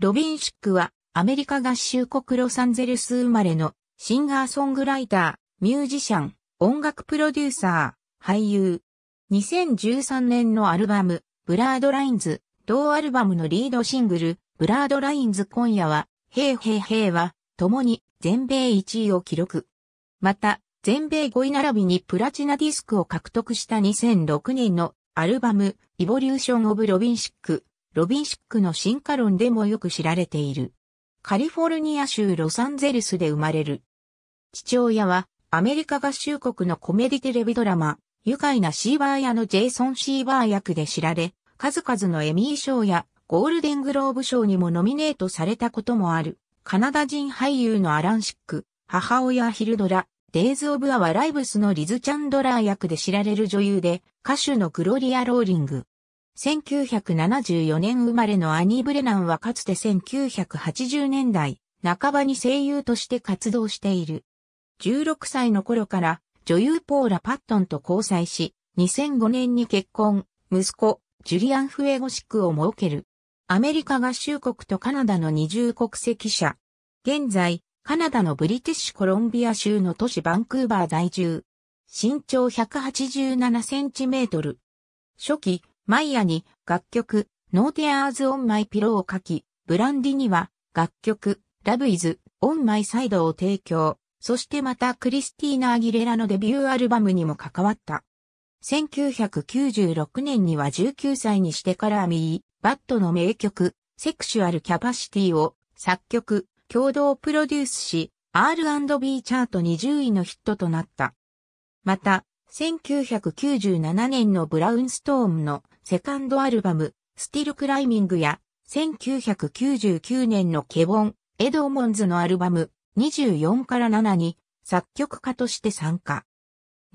ロビン・シックは、アメリカ合衆国ロサンゼルス生まれの、シンガーソングライター、ミュージシャン、音楽プロデューサー、俳優。2013年のアルバム、ブラードラインズ、同アルバムのリードシングル、ブラードラインズ今夜は、ヘイヘイヘイは、共に全米1位を記録。また、全米5位並びにプラチナディスクを獲得した2006年のアルバム、イボリューション・オブ・ロビン・シック、ロビンシックの進化論でもよく知られている。カリフォルニア州ロサンゼルスで生まれる。父親はアメリカ合衆国のコメディテレビドラマ、愉快なシーバー屋のジェイソン・シーバー役で知られ、数々のエミー賞やゴールデングローブ賞にもノミネートされたこともある、カナダ人俳優のアラン・シック、母親ヒルドラ、デイズ・オブ・アワ・ライブスのリズ・チャンドラー役で知られる女優で、歌手のグロリア・ローリング、1974年生まれのアニー・ブレナンはかつて1980年代半ばに声優として活動している。16歳の頃から女優ポーラ・パットンと交際し、2005年に結婚、息子、ジュリアン・フエゴシックを設ける。アメリカ合衆国とカナダの二重国籍者。現在、カナダのブリティッシュコロンビア州の都市バンクーバー在住。身長187センチメートル。初期、マイヤに楽曲、ノーティアーズ・オン・マイ・ピローを書き、ブランディには楽曲、ラブ・イズ・オン・マイ・サイドを提供、そしてまたクリスティーナ・アギレラのデビューアルバムにも関わった。1996年には19歳にしてからミー、バットの名曲、セクシュアル・キャパシティを作曲、共同プロデュースし、R&B チャート20位のヒットとなった。また、1997年のブラウンストーンのセカンドアルバム、スティルクライミングや、1999年のケボン、エドモンズのアルバム、24から7に作曲家として参加。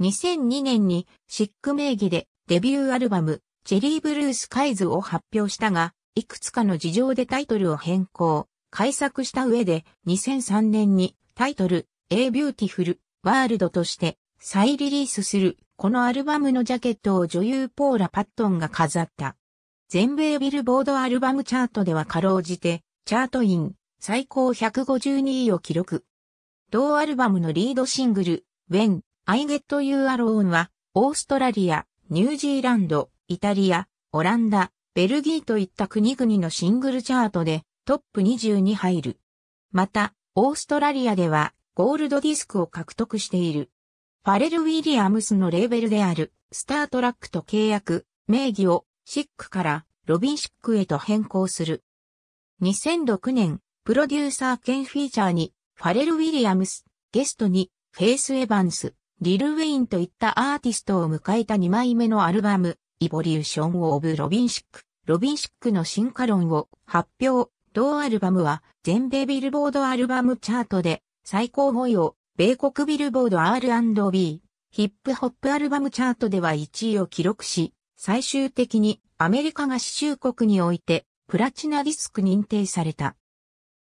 2002年にシック名義でデビューアルバム、チェリーブルースカイズを発表したが、いくつかの事情でタイトルを変更、改作した上で2003年にタイトル、A Beautiful World として再リリースする、このアルバムのジャケットを女優ポーラ・パットンが飾った。全米ビルボードアルバムチャートではかろうじて、チャートイン、最高152位を記録。同アルバムのリードシングル、When I Get You Alone は、オーストラリア、ニュージーランド、イタリア、オランダ、ベルギーといった国々のシングルチャートでトップ20に入る。また、オーストラリアではゴールドディスクを獲得している。ファレル・ウィリアムスのレーベルである、スタートラックと契約、名義を、シックから、ロビンシックへと変更する。2006年、プロデューサー兼フィーチャーに、ファレル・ウィリアムス、ゲストに、フェイス・エヴァンス、リル・ウェインといったアーティストを迎えた2枚目のアルバム、イボリューション・オブ・ロビンシック、ロビンシックの進化論を発表。同アルバムは全米ビルボードアルバムチャートで最高位を米国ビルボード R&B、ヒップホップアルバムチャートでは1位を記録し、最終的にアメリカ合衆国においてプラチナディスク認定された。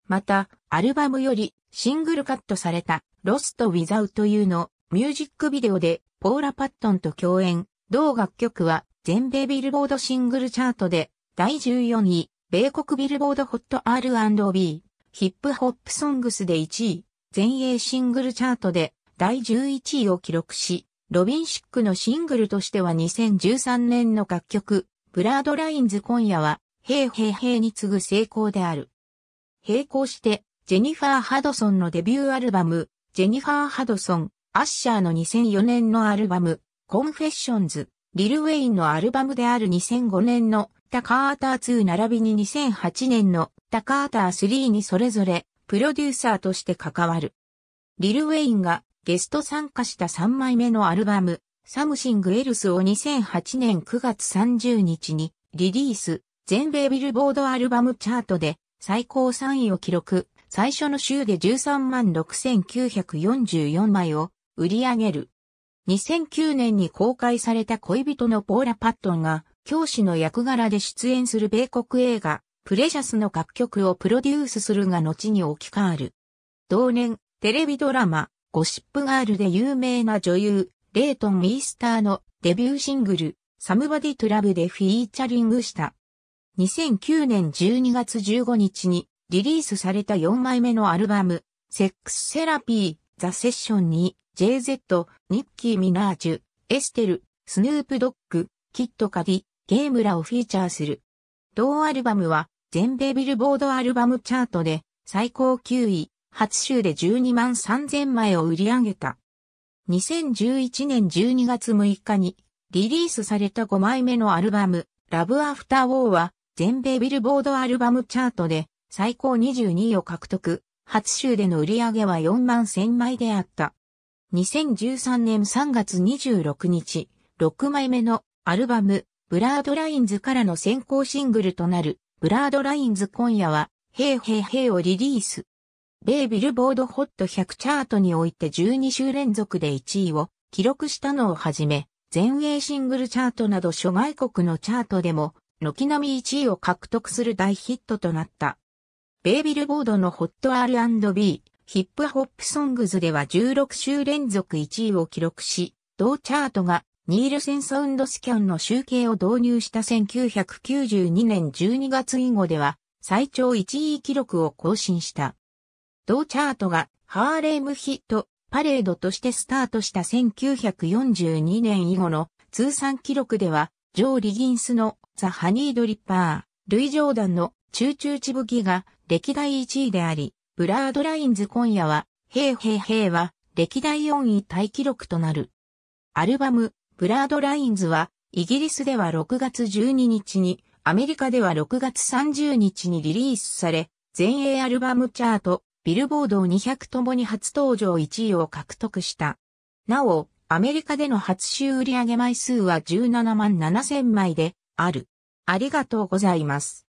また、アルバムよりシングルカットされたロスト・ウィザウというのミュージックビデオでポーラ・パットンと共演、同楽曲は全米ビルボードシングルチャートで第14位、米国ビルボードホット R&B、ヒップホップソングスで1位、全英シングルチャートで第11位を記録し、ロビン・シックのシングルとしては2013年の楽曲、ブラードラインズ今夜は、ヘイヘイヘイに次ぐ成功である。並行して、ジェニファー・ハドソンのデビューアルバム、ジェニファー・ハドソン、アッシャーの2004年のアルバム、コンフェッションズ、リル・ウェインのアルバムである2005年のタカーター2並びに2008年のタカーター3にそれぞれプロデューサーとして関わる。リル・ウェインがゲスト参加した3枚目のアルバム、サムシング・エルスを2008年9月30日にリリース、全米ビルボードアルバムチャートで最高3位を記録、最初の週で13万6944枚を売り上げる。2009年に公開された恋人のポーラ・パットンが教師の役柄で出演する米国映画プレシャスの楽曲をプロデュースするが後に置き換わる。同年、テレビドラマ、ゴシップガールで有名な女優、レイトン・イースターのデビューシングル、サムバディ・トラブでフィーチャリングした。2009年12月15日にリリースされた4枚目のアルバム、セックス・セラピー、ザ・セッションに、JZ、ニッキー・ミナージュ、エステル、スヌープ・ドッグ、キット・カディ、ゲームラをフィーチャーする。同アルバムは全米ビルボードアルバムチャートで最高9位、初週で12万3000枚を売り上げた。2011年12月6日にリリースされた5枚目のアルバム、ラブアフターウォーは全米ビルボードアルバムチャートで最高22位を獲得。初週での売り上げは4万1000枚であった。2013年3月26日、6枚目のアルバム、ブラードラインズからの先行シングルとなるブラードラインズ今夜は、ヘイヘイヘイをリリース。米ビルボードホット100チャートにおいて12週連続で1位を記録したのをはじめ、全英シングルチャートなど諸外国のチャートでも、軒並み1位を獲得する大ヒットとなった。ベイビルボードのホット R&B、ヒップホップソングズでは16週連続1位を記録し、同チャートがニールセンサウンドスキャンの集計を導入した1992年12月以後では最長1位記録を更新した。同チャートがハーレームヒットパレードとしてスタートした1942年以後の通算記録では、ジョー・リギンスのザ・ハニード・リッパー、ルイ・ジョーダンのチューチューチブギが歴代1位であり、ブラードラインズ今夜は、ヘイヘイヘイは歴代4位タイ記録となる。アルバム、ブラードラインズは、イギリスでは6月12日に、アメリカでは6月30日にリリースされ、全英アルバムチャート、ビルボード200ともに初登場1位を獲得した。なお、アメリカでの初週売上枚数は17万7000枚で、ある。ありがとうございます。